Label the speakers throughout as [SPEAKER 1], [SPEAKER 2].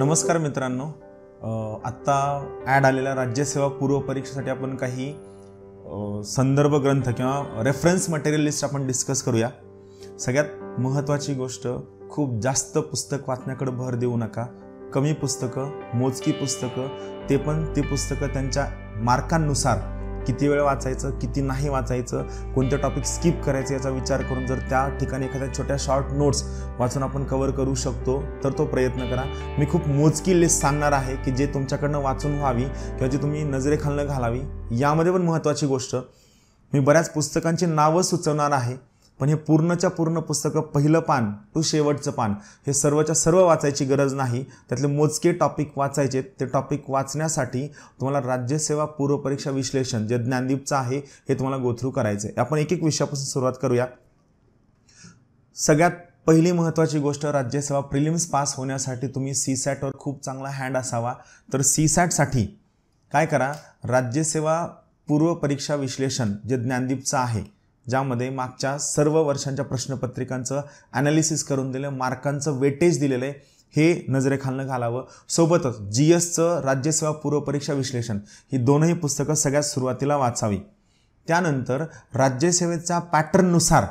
[SPEAKER 1] नमस्कार मित्रांनो आत्ता ॲड आलेल्या राज्यसेवा पूर्व परीक्षेसाठी आपण काही संदर्भ ग्रंथ किंवा रेफरन्स मटेरियल लिस्ट आपण डिस्कस करूया सगळ्यात महत्त्वाची गोष्ट खूप जास्त पुस्तक वाचण्याकडे भर देऊ नका कमी पुस्तकं मोजकी पुस्तकं ते पण ती पुस्तकं त्यांच्या मार्कांनुसार किती वेळ वाचायचं किती नाही वाचायचं कोणते टॉपिक स्किप करायचं याचा विचार करून जर त्या ठिकाणी एखाद्या छोट्या शॉर्ट नोट्स वाचून आपण कवर करू शकतो तर तो प्रयत्न करा मी खूप मोजकी लिस्ट सांगणार आहे की जे तुमच्याकडनं वाचून व्हावी किंवा जी तुम्ही नजरेखालनं घालावी यामध्ये पण महत्त्वाची गोष्ट मी बऱ्याच पुस्तकांची नावं सुचवणार आहे पण हे पूर्णच्या पूर्ण पुस्तकं पहिलं पान टू शेवटचं पान हे सर्वच्या सर्व वाचायची गरज नाही त्यातले मोजके टॉपिक वाचायचे ते टॉपिक वाचण्यासाठी तुम्हाला राज्यसेवा पूर्वपरीक्षा विश्लेषण जे ज्ञानदीपचं आहे हे तुम्हाला गोथ्रू करायचं आहे आपण एक एक विषयापासून सुरुवात करूया सगळ्यात पहिली महत्त्वाची गोष्ट राज्यसेवा प्रिलिम्स पास होण्यासाठी तुम्ही सी सॅटवर खूप चांगला हँड असावा तर सी सॅटसाठी काय करा राज्यसेवा पूर्व परीक्षा विश्लेषण जे ज्ञानदीपचं आहे ज्यामध्ये मागच्या सर्व वर्षांच्या प्रश्नपत्रिकांचं ॲनालिसिस करून दिलं मार्कांचं वेटेज दिलेलं आहे हे नजरेखालनं घालावं सोबतच जी एसचं राज्यसेवा पूर्वपरीक्षा विश्लेषण ही दोनही पुस्तकं सगळ्यात सुरुवातीला वाचावी त्यानंतर राज्यसेवेच्या पॅटर्ननुसार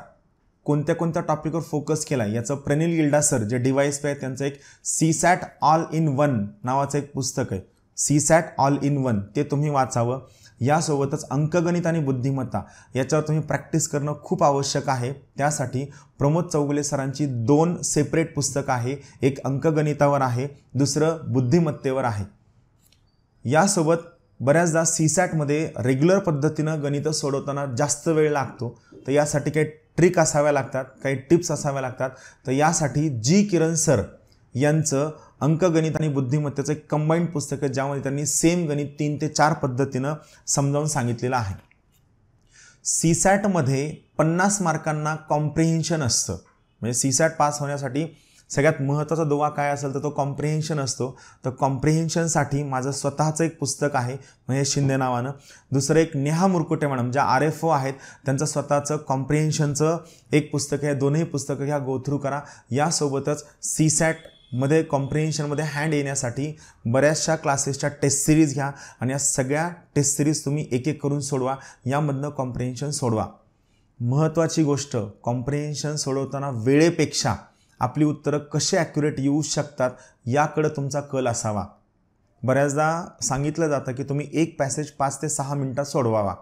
[SPEAKER 1] कोणत्या कोणत्या टॉपिकवर फोकस केला याचं प्रनिल गिल्डा सर जे डिवाईस पे आहे त्यांचं एक CSAT all in one नावाचं एक पुस्तक आहे CSAT all in one ते तुम्ही वाचावं यासोबतच अंकगणित आणि बुद्धिमत्ता याच्यावर तुम्ही प्रॅक्टिस करणं खूप आवश्यक आहे त्यासाठी प्रमोद चौगुले सरांची दोन सेपरेट पुस्तकं आहे एक अंकगणितावर आहे दुसरं बुद्धिमत्तेवर आहे यासोबत बऱ्याचदा सी सॅटमध्ये रेग्युलर पद्धतीनं गणितं सोडवताना जास्त वेळ लागतो तर यासाठी काही ट्रिक असाव्या लागतात काही टिप्स असाव्या लागतात तर यासाठी जी किरण सर यांचं अंकगणित आणि बुद्धिमत्तेचं एक कंबाईंड पुस्तक आहे ज्यामध्ये त्यांनी सेम गणित तीन ते चार पद्धतीनं समजावून सांगितलेलं आहे सॅटमध्ये पन्नास मार्कांना कॉम्प्रिहेन्शन असतं म्हणजे सॅट पास होण्यासाठी सगळ्यात महत्त्वाचा दुवा काय असेल तर तो कॉम्प्रिहेन्शन असतो तर कॉम्प्रिहेन्शनसाठी माझं स्वतःचं एक पुस्तक आहे म्हणजे शिंदे नावानं दुसरं एक नेहा मुरकुटे मॅडम ज्या आर एफ ओ आहेत त्यांचं स्वतःचं कॉम्प्रिहेन्शनचं एक पुस्तक आहे दोनही पुस्तकं ह्या गो थ्रू करा यासोबतच सॅट मध्ये कॉम्प्रिहेन्शनमध्ये हँड येण्यासाठी बऱ्याचशा क्लासेसच्या टेस्ट सिरीज घ्या आणि या सगळ्या टेस्ट सिरीज तुम्ही एक एक करून सोडवा यामधनं कॉम्प्रिहेन्शन सोडवा महत्त्वाची गोष्ट कॉम्प्रिहेन्शन सोडवताना वेळेपेक्षा आपली उत्तरं कसे ॲक्युरेट येऊ शकतात याकडं तुमचा कल असावा बऱ्याचदा सांगितलं जातं की तुम्ही एक पॅसेज पाच ते सहा मिनटात सोडवावा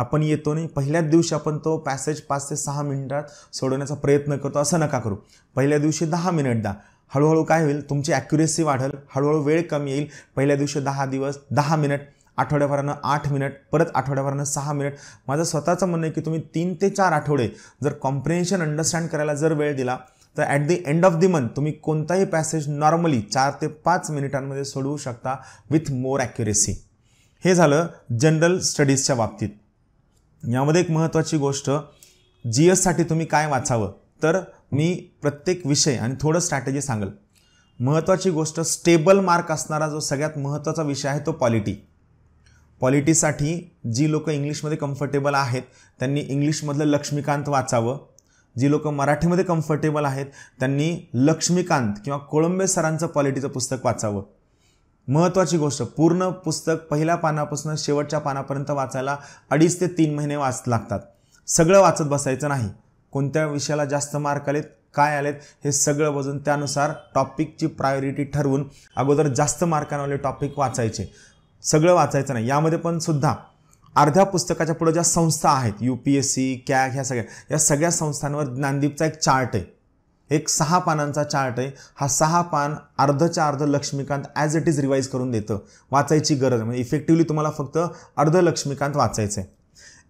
[SPEAKER 1] आपण येतो नाही पहिल्याच दिवशी आपण तो पॅसेज पाच ते सहा मिनिटात सोडवण्याचा प्रयत्न करतो असं नका करू पहिल्या दिवशी दहा मिनिट द्या हळूहळू काय होईल तुमची ॲक्युरेसी वाढेल हळूहळू वेळ कमी येईल पहिल्या दिवशी दहा दिवस दहा मिनिट आठवड्याभरानं आठ मिनिट परत आठवड्याभरानं सहा मिनिट माझं स्वतःचं म्हणणं आहे की तुम्ही तीन ते चार आठवडे जर कॉम्प्रिहेन्शन अंडरस्टँड करायला जर वेळ दिला तर at the end of the month तुम्ही कोणताही पॅसेज नॉर्मली चार ते पाच मिनिटांमध्ये सोडवू शकता विथ मोर ॲक्युरेसी हे झालं जनरल स्टडीजच्या बाबतीत यामध्ये एक महत्त्वाची गोष्ट जी एससाठी तुम्ही काय वाचावं तर मी प्रत्येक विषय आणि थोडं स्ट्रॅटेजी सांगेल महत्त्वाची गोष्ट स्टेबल मार्क असणारा जो सगळ्यात महत्त्वाचा विषय आहे तो पॉलिटी पॉलिटीसाठी जी लोकं इंग्लिशमध्ये कम्फर्टेबल आहेत त्यांनी इंग्लिशमधलं लक्ष्मीकांत वाचावं जी लोकं मराठीमध्ये कम्फर्टेबल आहेत त्यांनी लक्ष्मीकांत किंवा कोळंबे सरांचं पॉलिटीचं पुस्तक वाचावं महत्त्वाची गोष्ट पूर्ण पुस्तक पहिल्या पानापासून शेवटच्या पानापर्यंत वाचायला अडीच ते तीन महिने वाच लागतात सगळं वाचत बसायचं नाही कोणत्या विषयाला जास्त मार्क आलेत काय आलेत हे सगळं बजून त्यानुसार टॉपिकची प्रायोरिटी ठरवून अगोदर जास्त मार्कांवाले टॉपिक वाचायचे सगळं वाचायचं नाही यामध्ये पण सुद्धा अर्ध्या पुस्तकाच्या पुढे ज्या संस्था आहेत U P S C CAG ह्या सगळ्या या सगळ्या संस्थांवर ज्ञानदीपचा एक चार्ट आहे एक सहा पानांचा चार्ट आहे हा सहा पान अर्धच्या अर्ध Laxmikanth as it is revise करून देतं वाचायची गरज म्हणजे इफेक्टिवली तुम्हाला फक्त अर्ध लक्ष्मीकांत वाचायचं आहे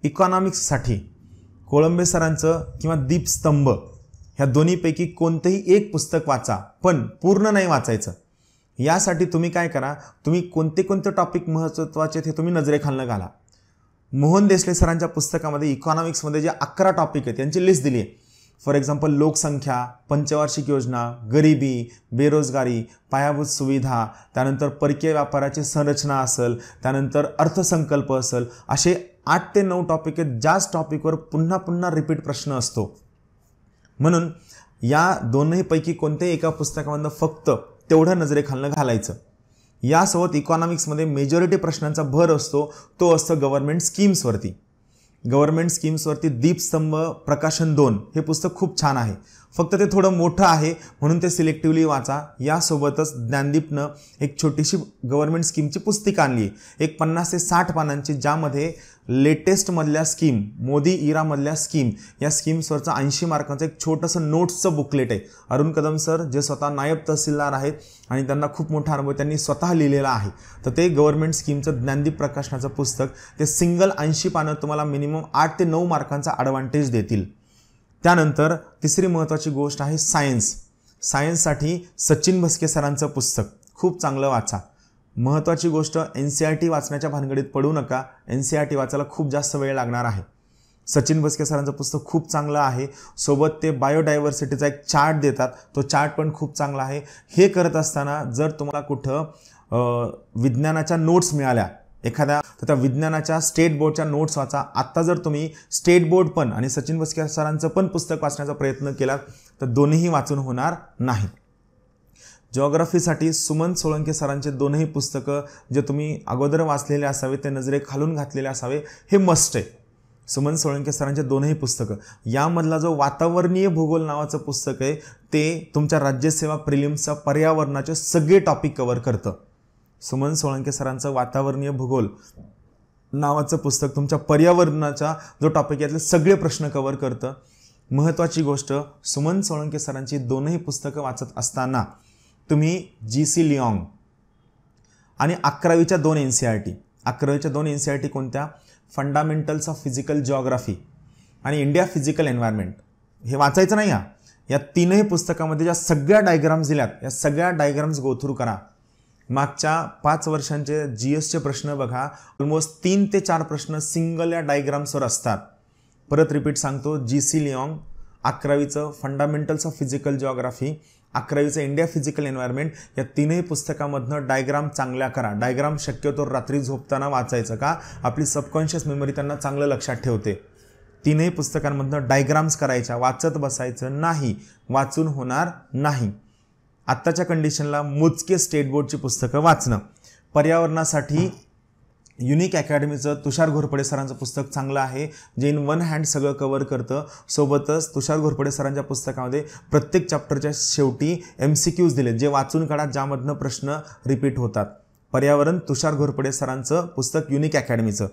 [SPEAKER 1] इकॉनॉमिक्ससाठी कोळंबे सरांचं किंवा दीपस्तंभ ह्या दोन्हीपैकी कोणतंही एक पुस्तक वाचा पण पूर्ण नाही वाचायचं यासाठी तुम्ही काय करा तुम्ही कोणते कोणते टॉपिक महत्त्वाचे ते तुम्ही नजरेखालनं घाला मोहन देसले सरांच्या पुस्तकामध्ये इकॉनॉमिक्समध्ये जे अकरा टॉपिक आहेत त्यांची लिस्ट दिली आहे फॉर एक्झाम्पल लोकसंख्या पंचवार्षिक योजना गरिबी बेरोजगारी पायाभूत सुविधा त्यानंतर परकीय व्यापाराची संरचना असेल त्यानंतर अर्थसंकल्प असेल असे आठ ते नऊ टॉपिक आहेत ज्याच टॉपिकवर पुन्हा पुन्हा रिपीट प्रश्न असतो म्हणून या दोन्हीपैकी कोणत्याही एका पुस्तकामधनं फक्त तेवढं नजरेखालनं घालायचं यासोबत इकॉनॉमिक्समध्ये मेजॉरिटी प्रश्नांचा भर असतो तो असतो गव्हर्नमेंट स्कीम्सवरती गव्हर्नमेंट स्कीम्सवरती दीपस्तंभ प्रकाशन दोन हे पुस्तक खूप छान आहे फक्त ते थोडं मोठं आहे म्हणून ते सिलेक्टिव्हली वाचा यासोबतच ज्ञानदीपनं एक छोटीशी गव्हर्मेंट स्कीमची पुस्तिका आणली एक पन्नास ते साठ पानांची ज्यामध्ये लेटेस्टमधल्या स्कीम मोदी इरामधल्या स्कीम या स्कीम्सवरचं ऐंशी मार्कांचं एक छोटंसं नोट्सचं बुकलेट आहे अरुण कदम सर जे स्वतः नायब तहसीलदार आहेत आणि त्यांना खूप मोठा अनुभव त्यांनी स्वतः लिहिलेला आहे तर ते गव्हर्मेंट स्कीमचं ज्ञानदीप प्रकाशनाचं पुस्तक ते सिंगल ऐंशी पानं तुम्हाला मिनिमम आठ ते नऊ मार्कांचा ॲडव्हान्टेज देतील त्यानंतर तिसरी महत्त्वाची गोष्ट आहे सायन्स सायन्ससाठी सचिन भस्के सरांचं पुस्तक खूप चांगलं वाचा महत्त्वाची गोष्ट एन सी आर टी वाचण्याच्या भानगडीत पडू नका एन सी आर टी वाचायला खूप जास्त वेळ लागणार आहे सचिन भस्के सरांचं पुस्तक खूप चांगलं आहे सोबत ते बायोडायव्हर्सिटीचा एक चार्ट देतात तो चार्ट पण खूप चांगला आहे हे करत असताना जर तुम्हाला कुठं विज्ञानाच्या नोट्स मिळाल्या एखाद्या तथा विज्ञानाच्या स्टेट बोर्डच्या नोट्स वाचा आत्ता जर तुम्ही स्टेट बोर्ड पण आणि सचिन बसके सरांचं पण पुस्तक वाचण्याचा प्रयत्न केला तर दोन्हीही वाचून होणार नाही जॉग्राफीसाठी सुमन सोळंके सरांचे दोनही पुस्तकं जे तुम्ही अगोदर वाचलेले असावे ते नजरे खालून घातलेले असावे हे मस्ट आहे सुमन सोळंके सरांचे दोनही पुस्तकं यामधला जो वातावरणीय भूगोल नावाचं पुस्तक आहे ते तुमच्या राज्यसेवा प्रिलिम्सचा पर्यावरणाचे सगळे टॉपिक कव्हर करतं सुमन सोळंके सरांचं वातावरणीय भूगोल नावाचं पुस्तक तुमच्या पर्यावरणाचा जो टॉपिक यातले सगळे प्रश्न कव्हर करतं महत्त्वाची गोष्ट सुमन सोळंके सरांची दोनही पुस्तकं वाचत असताना तुम्ही जी सी लिओंग आणि अकरावीच्या दोन एन सी आर टी अकरावीच्या दोन एन सी आर टी कोणत्या फंडामेंटल्स ऑफ फिजिकल जॉग्राफी आणि इंडिया फिजिकल एन्व्हायरमेंट हे वाचायचं नाही या तीनही पुस्तकामध्ये ज्या सगळ्या डायग्राम्स दिल्यात या सगळ्या डायग्राम्स गो करा मागच्या पाच वर्षांचे जी एसचे प्रश्न बघा ऑलमोस्ट तीन ते चार प्रश्न सिंगल या डायग्राम्सवर असतात परत रिपीट सांगतो जी सी लिओंग अकरावीचं फंडामेंटल्स ऑफ फिजिकल जिओग्राफी अकरावीचं इंडिया फिजिकल एन्व्हायरमेंट या तीनही पुस्तकामधनं डायग्राम चांगल्या करा डायग्राम शक्यतो रात्री झोपताना वाचायचं का आपली सबकॉन्शियस मेमरी त्यांना चांगलं लक्षात ठेवते तीनही पुस्तकांमधनं डायग्राम्स करायच्या वाचत बसायचं नाही वाचून होणार नाही आत्ताच्या कंडिशनला मोजके स्टेट बोर्डची पुस्तकं वाचणं पर्यावरणासाठी युनिक अकॅडमीचं तुषार घोरपडे सरांचं पुस्तक चांगलं आहे जे इन वन हँड सगळं कवर करतं सोबतच तुषार घोरपडे सरांच्या पुस्तकामध्ये प्रत्येक चॅप्टरच्या शेवटी एम सी क्यूज दिले जे वाचून काढा ज्यामधनं प्रश्न रिपीट होतात पर्यावरण तुषार घोरपडे सरांचं पुस्तक युनिक अकॅडमीचं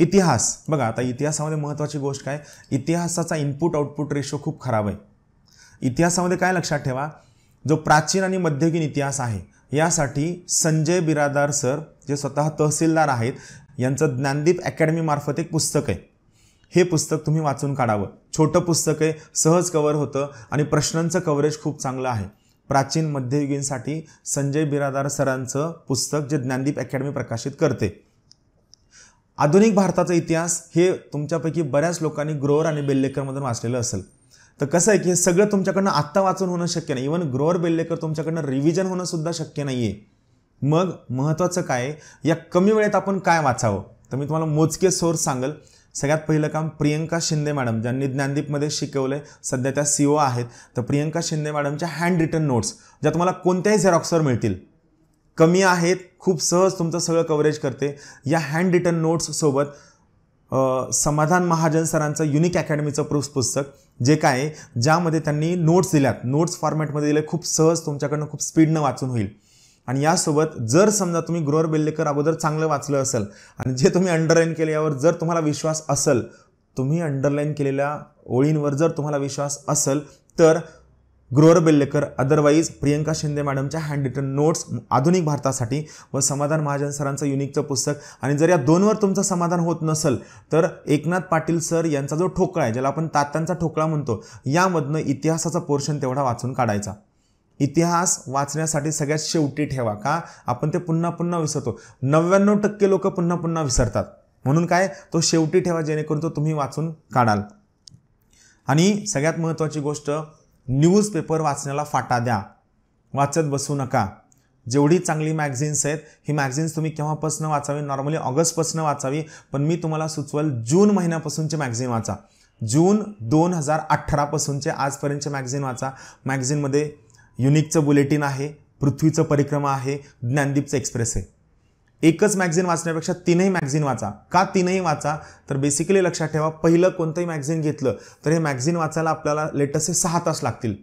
[SPEAKER 1] इतिहास बघा आता इतिहासामध्ये महत्त्वाची गोष्ट काय इतिहासाचा इनपुट आउटपुट रेशो खूप खराब आहे इतिहासामध्ये काय लक्षात ठेवा जो प्राचीन आणि मध्ययुगीन इतिहास आहे यासाठी संजय बिरादार सर जे स्वतः तहसीलदार आहेत यांचं ज्ञानदीप अकॅडमीमार्फत एक पुस्तक आहे हे पुस्तक तुम्ही वाचून काढावं छोटं पुस्तक आहे सहज कवर होतं आणि प्रश्नांचं कव्हरेज खूप चांगलं आहे प्राचीन मध्ययुगीनसाठी संजय बिरादार सरांचं पुस्तक जे ज्ञानदीप अकॅडमी प्रकाशित करते आधुनिक भारताचा इतिहास हे तुमच्यापैकी बऱ्याच लोकांनी ग्रोवर आणि बेल्लेकरमधून वाचलेलं असेल तर कसं आहे की हे सगळं तुमच्याकडनं आत्ता वाचून होणं शक्य नाही इवन ग्रोअर बेल्लेकर तुमच्याकडनं रिव्हिजन होणं सुद्धा शक्य नाही आहे मग महत्त्वाचं काय या कमी वेळेत आपण काय वाचावं तर मी तुम्हाला मोजके सोर्स सांगेल सगळ्यात पहिलं काम प्रियंका शिंदे मॅडम ज्यांनी ज्ञानदीपमध्ये शिकवलं आहे सध्या त्या सी ओ e आहेत तर प्रियंका शिंदे मॅडमच्या हँड रिटन नोट्स ज्या तुम्हाला कोणत्याही झेरॉक्सवर मिळतील कमी आहेत खूप सहज तुमचं सगळं कव्हरेज करते या हँड रिटन नोट्ससोबत समाधान महाजन सरांचं युनिक अकॅडमीचं प्रूफ पुस्तक जे काय ज्यामध्ये त्यांनी नोट्स दिल्यात नोट्स फॉर्मॅटमध्ये दिले खूप सहज तुमच्याकडनं खूप स्पीडनं वाचून होईल आणि यासोबत जर समजा तुम्ही ग्रोअर बेल्लेकर अगोदर चांगलं वाचलं असेल आणि जे तुम्ही अंडरलाईन केले यावर जर तुम्हाला विश्वास असेल तुम्ही अंडरलाईन केलेल्या ओळींवर जर तुम्हाला विश्वास असेल तर ग्रोअर बेल्लेकर अदरवाईज प्रियंका शिंदे मॅडमच्या हँड रिटन नोट्स आधुनिक भारतासाठी व समाधान महाजन सरांचं युनिकचं पुस्तक आणि जर या दोनवर तुमचं समाधान होत नसेल तर एकनाथ पाटील सर यांचा जो ठोकळा आहे ज्याला आपण तात्यांचा ठोकळा म्हणतो यामधनं इतिहासाचा पोर्शन तेवढा वाचून काढायचा इतिहास वाचण्यासाठी सगळ्यात शेवटी ठेवा का आपण ते पुन्हा पुन्हा विसरतो नव्याण्णव टक्के लोक पुन्हा पुन्हा विसरतात म्हणून काय तो शेवटी ठेवा जेणेकरून तो तुम्ही वाचून काढाल आणि सगळ्यात महत्त्वाची गोष्ट न्यूजपेपर वाचण्याला फाटा द्या वाचत बसू नका जेवढी चांगली मॅगझिन्स आहेत ही मॅग्झिन्स तुम्ही केव्हापासून वाचावी नॉर्मली ऑगस्टपासून वाचावी पण मी तुम्हाला सुचवेल जून महिन्यापासूनचे मॅग्झिन वाचा जून दोन हजार अठरापासूनचे आजपर्यंतचे मॅग्झिन वाचा मॅग्झिनमध्ये युनिकचं बुलेटिन आहे पृथ्वीचं परिक्रमा आहे ज्ञानदीपचं एक्सप्रेस आहे एकच मॅग्झिन वाचण्यापेक्षा तीनही मॅग्झिन वाचा का तीनही वाचा तर बेसिकली लक्षात ठेवा पहिलं कोणतंही मॅग्झिन घेतलं तर हे मॅग्झिन वाचायला आपल्याला लेटेस्ट सहा तास लागतील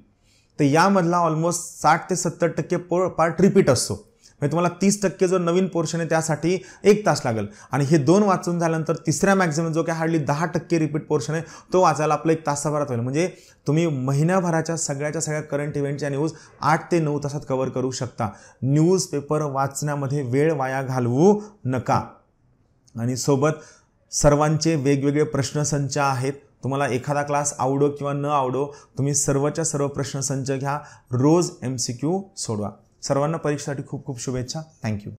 [SPEAKER 1] तर यामधला ऑलमोस्ट साठ ते सत्तर टक्के पार्ट रिपीट असतो म्हणजे तुम्हाला तीस टक्के जो नवीन पोर्शन आहे त्यासाठी एक तास लागेल आणि हे दोन वाचून झाल्यानंतर तिसऱ्या मॅक्झिमम जो काही हार्डली दहा टक्के रिपीट पोर्शन आहे तो वाचायला आपलं एक तासाभरात होईल म्हणजे तुम्ही महिन्याभराच्या सगळ्याच्या सगळ्या करंट इव्हेंटच्या न्यूज आठ ते नऊ तासात कव्हर करू शकता न्यूजपेपर वाचण्यामध्ये वेळ वाया घालवू नका आणि सोबत सर्वांचे वेगवेगळे प्रश्नसंच आहेत तुम्हाला एखादा क्लास आवडो किंवा न आवडो तुम्ही सर्वच्या सर्व प्रश्नसंच घ्या रोज एम सी क्यू सोडवा सर्वांना परीक्षेसाठी खूप खूप शुभेच्छा थँक्यू